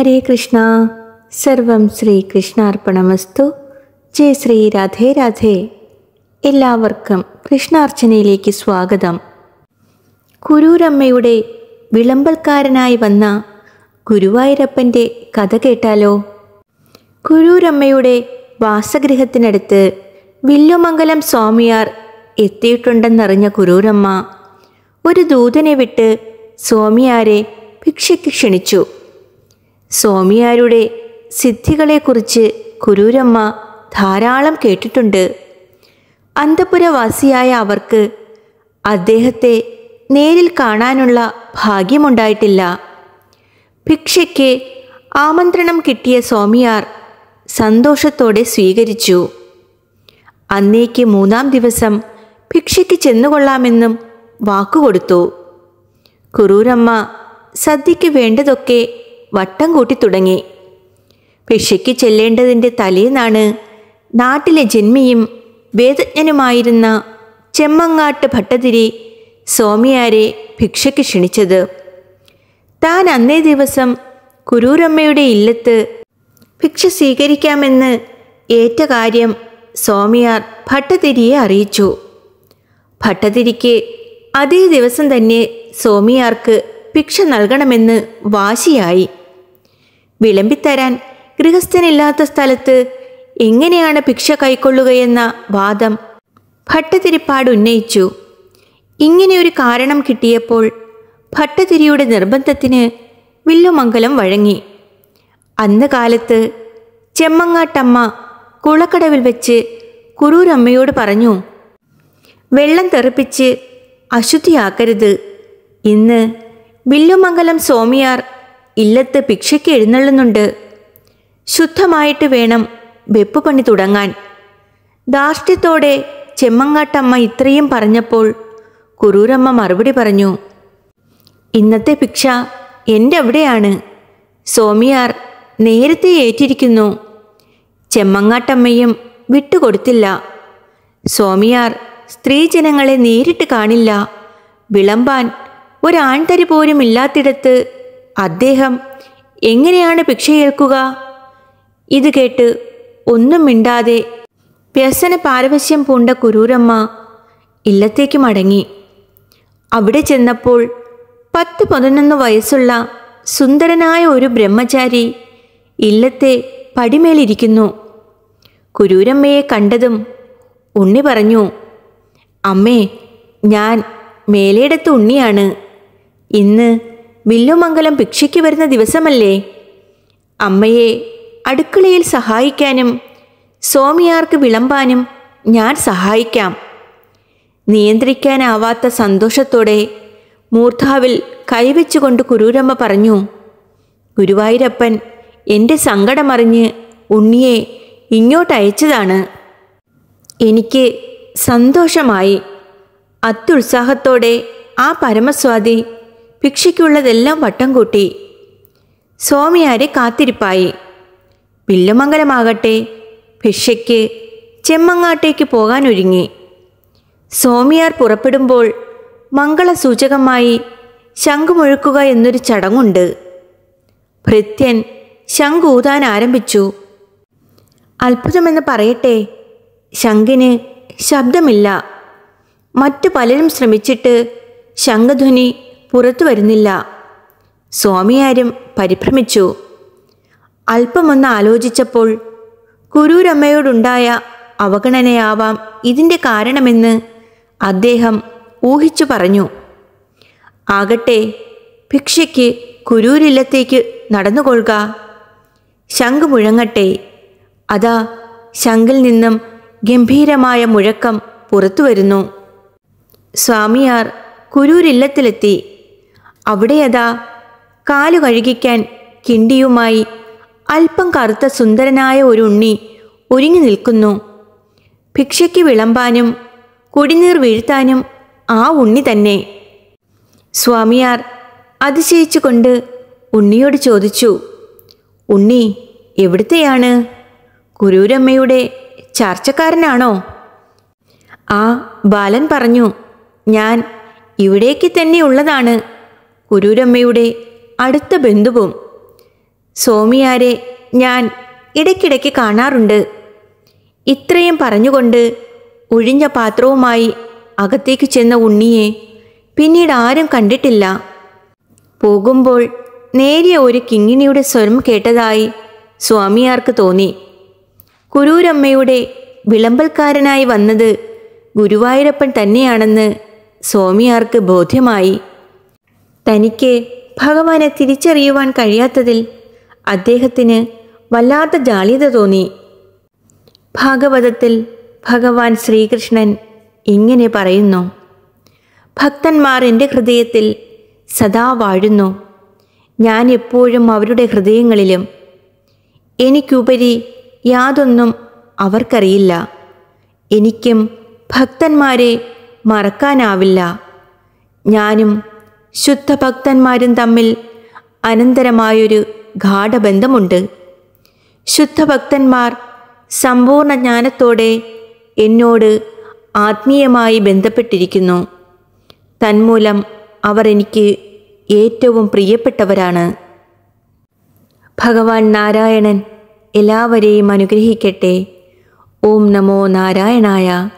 ഹരേ കൃഷ്ണ സർവം കൃഷ്ണാർപ്പണമസ്തു ജയ ശ്രീ രാധേ രാധേ എല്ലാവർക്കും കൃഷ്ണാർച്ചനയിലേക്ക് സ്വാഗതം കുരൂരമ്മയുടെ വിളമ്പൽക്കാരനായി വന്ന ഗുരുവായൂരപ്പൻ്റെ കഥ കേട്ടാലോ കുരൂരമ്മയുടെ വാസഗൃഹത്തിനടുത്ത് വില്ലുമംഗലം സ്വാമിയാർ എത്തിയിട്ടുണ്ടെന്നറിഞ്ഞ കുരൂരമ്മ ഒരു ദൂതനെ വിട്ട് സ്വാമിയാരെ ഭിക്ഷയ്ക്ക് ക്ഷണിച്ചു സ്വാമിയാരുടെ സിദ്ധികളെക്കുറിച്ച് കുരൂരമ്മ ധാരാളം കേട്ടിട്ടുണ്ട് അന്തപുരവാസിയായ അവർക്ക് അദ്ദേഹത്തെ നേരിൽ കാണാനുള്ള ഭാഗ്യമുണ്ടായിട്ടില്ല ഭിക്ഷയ്ക്ക് ആമന്ത്രണം കിട്ടിയ സ്വാമിയാർ സന്തോഷത്തോടെ സ്വീകരിച്ചു അന്നേക്ക് മൂന്നാം ദിവസം ഭിക്ഷയ്ക്ക് ചെന്നുകൊള്ളാമെന്നും വാക്കുകൊടുത്തു കുറൂരമ്മ സദ്യയ്ക്ക് വേണ്ടതൊക്കെ വട്ടം കൂട്ടി തുടങ്ങി ഭിക്ഷയ്ക്ക് ചെല്ലേണ്ടതിൻ്റെ തലേന്നാണ് നാട്ടിലെ ജന്മിയും വേദജ്ഞനുമായിരുന്ന ചെമ്മങ്ങാട്ട് ഭട്ടതിരി സ്വാമിയാരെ ഭിക്ഷയ്ക്ക് ക്ഷണിച്ചത് താൻ അന്നേ ദിവസം കുരൂരമ്മയുടെ ഇല്ലത്ത് ഭിക്ഷ സ്വീകരിക്കാമെന്ന് ഏറ്റ കാര്യം സ്വാമിയാർ ഭട്ടതിരിയെ അറിയിച്ചു ഭട്ടതിരിക്ക് അതേ ദിവസം തന്നെ സ്വാമിയാർക്ക് ഭിക്ഷ നൽകണമെന്ന് വാശിയായി വിളമ്പിത്തരാൻ ഗൃഹസ്ഥനില്ലാത്ത സ്ഥലത്ത് എങ്ങനെയാണ് ഭിക്ഷ കൈക്കൊള്ളുകയെന്ന വാദം ഭട്ടതിരിപ്പാട് ഉന്നയിച്ചു ഇങ്ങനെയൊരു കാരണം കിട്ടിയപ്പോൾ ഭട്ടതിരിയുടെ നിർബന്ധത്തിന് വില്ലുമംഗലം വഴങ്ങി അന്ന് കാലത്ത് ചെമ്മങ്ങാട്ടമ്മ കുളക്കടവിൽ വെച്ച് കുറൂരമ്മയോട് പറഞ്ഞു വെള്ളം തെറിപ്പിച്ച് അശുദ്ധിയാക്കരുത് ഇന്ന് വില്ലുമംഗലം സ്വാമിയാർ ഇല്ലത്ത് ഭിക്ഷയ്ക്ക് എഴുന്നള്ളുന്നുണ്ട് ശുദ്ധമായിട്ട് വേണം വെപ്പ് പണി തുടങ്ങാൻ ധാർഷ്ട്യത്തോടെ ചെമ്മങ്ങാട്ടമ്മ ഇത്രയും പറഞ്ഞപ്പോൾ കുറൂരമ്മ മറുപടി പറഞ്ഞു ഇന്നത്തെ ഭിക്ഷ എൻ്റെ അവിടെയാണ് സോമിയാർ നേരത്തെ ഏറ്റിരിക്കുന്നു ചെമ്മങ്ങാട്ടമ്മയും വിട്ടുകൊടുത്തില്ല സോമിയാർ സ്ത്രീജനങ്ങളെ നേരിട്ട് കാണില്ല വിളമ്പാൻ ഒരാൺതരി പോലും ഇല്ലാത്തിടത്ത് അദ്ദേഹം എങ്ങനെയാണ് ഭിക്ഷയേൽക്കുക ഇത് കേട്ട് ഒന്നും മിണ്ടാതെ വ്യസന പാരവശ്യം പൂണ്ട കുരൂരമ്മ ഇല്ലത്തേക്ക് മടങ്ങി അവിടെ ചെന്നപ്പോൾ പത്ത് പതിനൊന്ന് വയസ്സുള്ള സുന്ദരനായ ഒരു ബ്രഹ്മചാരി ഇല്ലത്തെ പടിമേലിരിക്കുന്നു കുരൂരമ്മയെ കണ്ടതും ഉണ്ണി പറഞ്ഞു അമ്മേ ഞാൻ മേലേടത്ത് ഉണ്ണിയാണ് ഇന്ന് വില്ലുമംഗലം ഭിക്ഷയ്ക്ക് വരുന്ന ദിവസമല്ലേ അമ്മയെ അടുക്കളയിൽ സഹായിക്കാനും സോമിയാർക്ക് വിളമ്പാനും ഞാൻ സഹായിക്കാം നിയന്ത്രിക്കാനാവാത്ത സന്തോഷത്തോടെ മൂർധാവിൽ കൈവച്ചുകൊണ്ട് കുരൂരമ്മ പറഞ്ഞു ഗുരുവായൂരപ്പൻ എൻ്റെ സങ്കടമറിഞ്ഞ് ഉണ്ണിയെ ഇങ്ങോട്ട് അയച്ചതാണ് എനിക്ക് സന്തോഷമായി അത്യുത്സാഹത്തോടെ ആ പരമസ്വാദി ഭിക്ഷയ്ക്കുള്ളതെല്ലാം വട്ടം കൂട്ടി സ്വാമിയാരെ കാത്തിരിപ്പായി വില്ലുമംഗലമാകട്ടെ ഭിക്ഷയ്ക്ക് ചെമ്മങ്ങാട്ടേക്ക് പോകാനൊരുങ്ങി സ്വാമിയാർ പുറപ്പെടുമ്പോൾ മംഗളസൂചകമായി ശംഖുമൊഴുക്കുക എന്നൊരു ചടങ്ങുണ്ട് ഭൃത്യൻ ശംഖൂതാൻ ആരംഭിച്ചു അത്ഭുതമെന്ന് പറയട്ടെ ശംഖിന് ശബ്ദമില്ല മറ്റു പലരും ശ്രമിച്ചിട്ട് ശംഖധ്വനി പുറത്തു വരുന്നില്ല സ്വാമിയാരും പരിഭ്രമിച്ചു അല്പമൊന്ന് ആലോചിച്ചപ്പോൾ കുരൂരമ്മയോടുണ്ടായ അവഗണനയാവാം ഇതിൻ്റെ കാരണമെന്ന് അദ്ദേഹം ഊഹിച്ചു പറഞ്ഞു ആകട്ടെ ഭിക്ഷയ്ക്ക് കുരൂരില്ലത്തേക്ക് നടന്നുകൊള്ളുക ശംഖ് മുഴങ്ങട്ടെ അതാ ശംഖിൽ നിന്നും ഗംഭീരമായ മുഴക്കം പുറത്തു വരുന്നു സ്വാമിയാർ കുരൂരില്ലത്തിലെത്തി അവിടെയതാ കാലു കഴുകിക്കാൻ കിണ്ടിയുമായി അല്പം കറുത്ത സുന്ദരനായ ഒരു ഉണ്ണി ഒരുങ്ങി നിൽക്കുന്നു ഭിക്ഷയ്ക്ക് വിളമ്പാനും കുടിനീർ വീഴ്ത്താനും ആ ഉണ്ണി തന്നെ സ്വാമിയാർ അതിശയിച്ചുകൊണ്ട് ഉണ്ണിയോട് ചോദിച്ചു ഉണ്ണി എവിടുത്തെയാണ് കുരൂരമ്മയുടെ ചർച്ചക്കാരനാണോ ആ ബാലൻ പറഞ്ഞു ഞാൻ ഇവിടേക്ക് തന്നെയുള്ളതാണ് കുരൂരമ്മയുടെ അടുത്ത ബന്ധുവും സ്വാമിയാരെ ഞാൻ ഇടയ്ക്കിടയ്ക്ക് കാണാറുണ്ട് ഇത്രയും പറഞ്ഞുകൊണ്ട് ഒഴിഞ്ഞ പാത്രവുമായി അകത്തേക്ക് ചെന്ന ഉണ്ണിയെ പിന്നീട് ആരും കണ്ടിട്ടില്ല പോകുമ്പോൾ നേരിയ ഒരു കിങ്ങിണിയുടെ സ്വരം കേട്ടതായി സ്വാമിയാർക്ക് തോന്നി കുരൂരമ്മയുടെ വിളമ്പൽക്കാരനായി വന്നത് ഗുരുവായൂരപ്പൻ തന്നെയാണെന്ന് സ്വാമിയാർക്ക് ബോധ്യമായി തനിക്ക് ഭഗവാനെ തിരിച്ചറിയുവാൻ കഴിയാത്തതിൽ അദ്ദേഹത്തിന് വല്ലാത്ത ജാളിത തോന്നി ഭാഗവതത്തിൽ ഭഗവാൻ ശ്രീകൃഷ്ണൻ ഇങ്ങനെ പറയുന്നു ഭക്തന്മാർ എൻ്റെ ഹൃദയത്തിൽ സദാ വാഴുന്നു ഞാൻ എപ്പോഴും അവരുടെ ഹൃദയങ്ങളിലും എനിക്കുപരി യാതൊന്നും അവർക്കറിയില്ല എനിക്കും ഭക്തന്മാരെ മറക്കാനാവില്ല ഞാനും ശുദ്ധഭക്തന്മാരും തമ്മിൽ അനന്തരമായൊരു ഗാഠബന്ധമുണ്ട് ശുദ്ധഭക്തന്മാർ സമ്പൂർണ്ണ ജ്ഞാനത്തോടെ എന്നോട് ആത്മീയമായി ബന്ധപ്പെട്ടിരിക്കുന്നു തന്മൂലം അവർ എനിക്ക് ഏറ്റവും പ്രിയപ്പെട്ടവരാണ് ഭഗവാൻ നാരായണൻ എല്ലാവരെയും അനുഗ്രഹിക്കട്ടെ ഓം നമോ നാരായണായ